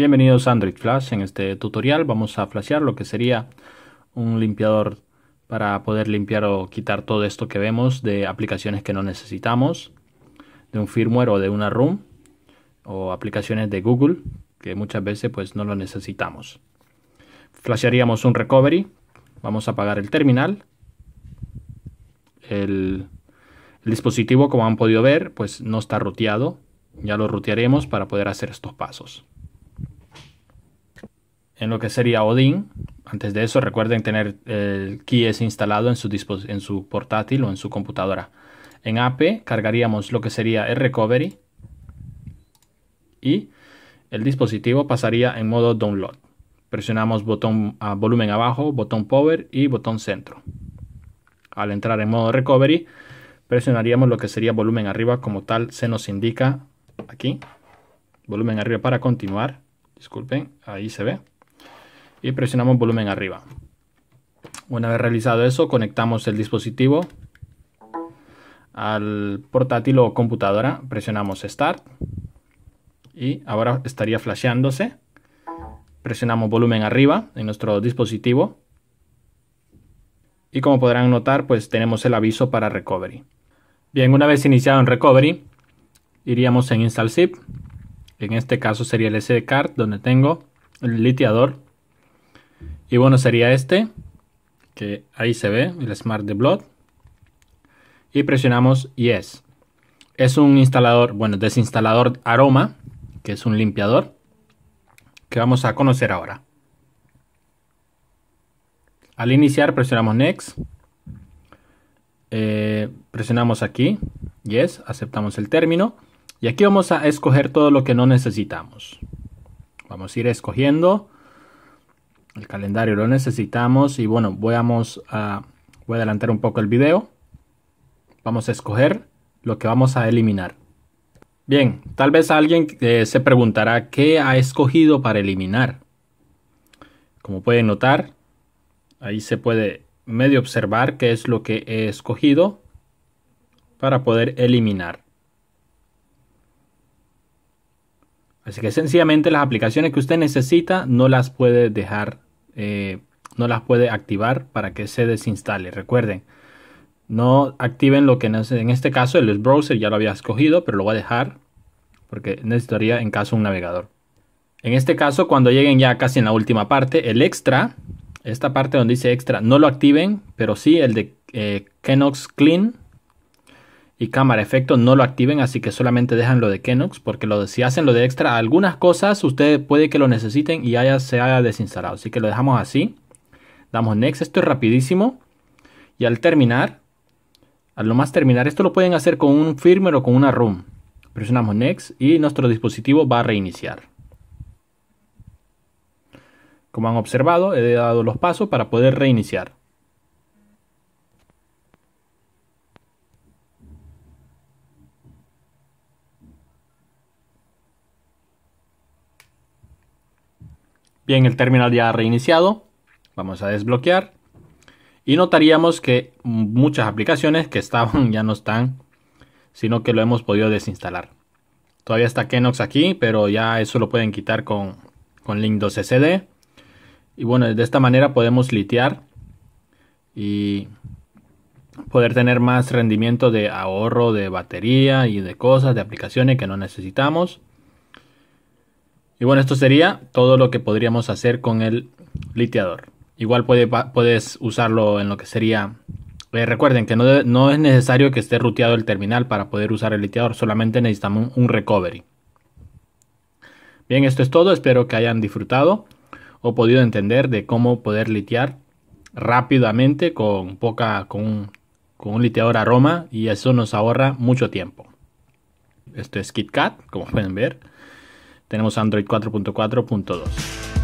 Bienvenidos a Android Flash. En este tutorial vamos a flashear lo que sería un limpiador para poder limpiar o quitar todo esto que vemos de aplicaciones que no necesitamos, de un firmware o de una ROM o aplicaciones de Google que muchas veces pues no lo necesitamos. Flashearíamos un recovery, vamos a apagar el terminal, el, dispositivo como han podido ver pues no está ruteado, ya lo rutearemos para poder hacer estos pasos en lo que sería Odin. Antes de eso, recuerden tener eh, el KeyS instalado en su, portátil o en su computadora. En AP cargaríamos lo que sería el recovery y el dispositivo pasaría en modo download. Presionamos botón volumen abajo, botón power y botón centro. Al entrar en modo recovery, presionaríamos lo que sería volumen arriba, como tal se nos indica aquí. Volumen arriba para continuar. Disculpen, ahí se ve y presionamos volumen arriba. Una vez realizado eso, conectamos el dispositivo al portátil o computadora, presionamos Start y ahora estaría flasheándose. Presionamos volumen arriba en nuestro dispositivo y como podrán notar pues tenemos el aviso para Recovery. Bien, una vez iniciado en Recovery iríamos en Install Zip, en este caso sería el SD card donde tengo el litiador y bueno, sería este, que ahí se ve, el Smart de Blood. Y presionamos Yes. Es un instalador, bueno, desinstalador aroma, que es un limpiador, que vamos a conocer ahora. Al iniciar presionamos Next. Eh, presionamos aquí, Yes, aceptamos el término. Y aquí vamos a escoger todo lo que no necesitamos. Vamos a ir escogiendo el calendario lo necesitamos y bueno, a, voy a adelantar un poco el video. Vamos a escoger lo que vamos a eliminar. Bien, tal vez alguien eh, se preguntará qué ha escogido para eliminar. Como pueden notar, ahí se puede medio observar qué es lo que he escogido para poder eliminar. Así que sencillamente las aplicaciones que usted necesita no las puede dejar, eh, no las puede activar para que se desinstale. Recuerden, no activen lo que en este caso el browser ya lo había escogido, pero lo voy a dejar porque necesitaría en caso un navegador. En este caso, cuando lleguen ya casi en la última parte, el extra, esta parte donde dice extra, no lo activen, pero sí el de eh, Kenox Clean y cámara efecto no lo activen, así que solamente dejan lo de Kenox, porque lo si hacen lo de extra, algunas cosas ustedes puede que lo necesiten y haya, se haya desinstalado. Así que lo dejamos así. Damos next, esto es rapidísimo. Y al terminar, al más terminar, esto lo pueden hacer con un firmware o con una ROM. Presionamos next y nuestro dispositivo va a reiniciar. Como han observado, he dado los pasos para poder reiniciar. Bien, el terminal ya ha reiniciado. Vamos a desbloquear. Y notaríamos que muchas aplicaciones que estaban ya no están, sino que lo hemos podido desinstalar. Todavía está Kenox aquí, pero ya eso lo pueden quitar con, con Link 2 Y bueno, de esta manera podemos litear y poder tener más rendimiento de ahorro de batería y de cosas, de aplicaciones que no necesitamos. Y bueno, esto sería todo lo que podríamos hacer con el litiador. Igual puedes usarlo en lo que sería... Eh, recuerden que no, es necesario que esté ruteado el terminal para poder usar el litiador. solamente necesitamos un, recovery. Bien, esto es todo, espero que hayan disfrutado o podido entender de cómo poder litear rápidamente con poca con un, con un liteador aroma y eso nos ahorra mucho tiempo. Esto es KitKat, como pueden ver tenemos Android 4.4.2.